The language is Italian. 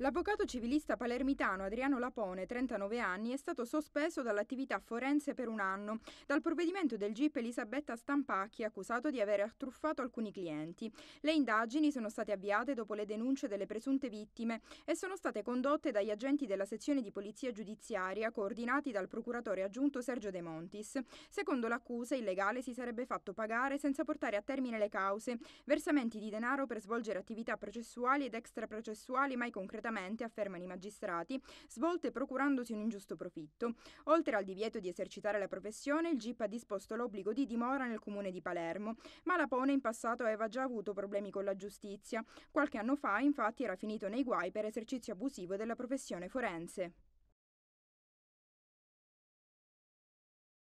L'avvocato civilista palermitano Adriano Lapone, 39 anni, è stato sospeso dall'attività forense per un anno dal provvedimento del GIP Elisabetta Stampacchi, accusato di aver truffato alcuni clienti. Le indagini sono state avviate dopo le denunce delle presunte vittime e sono state condotte dagli agenti della sezione di polizia giudiziaria coordinati dal procuratore aggiunto Sergio De Montis. Secondo l'accusa, il legale si sarebbe fatto pagare senza portare a termine le cause, versamenti di denaro per svolgere attività processuali ed extraprocessuali mai concretamente completamente, affermano i magistrati, svolte procurandosi un ingiusto profitto. Oltre al divieto di esercitare la professione, il GIP ha disposto l'obbligo di dimora nel comune di Palermo, ma la Pone in passato aveva già avuto problemi con la giustizia. Qualche anno fa, infatti, era finito nei guai per esercizio abusivo della professione forense.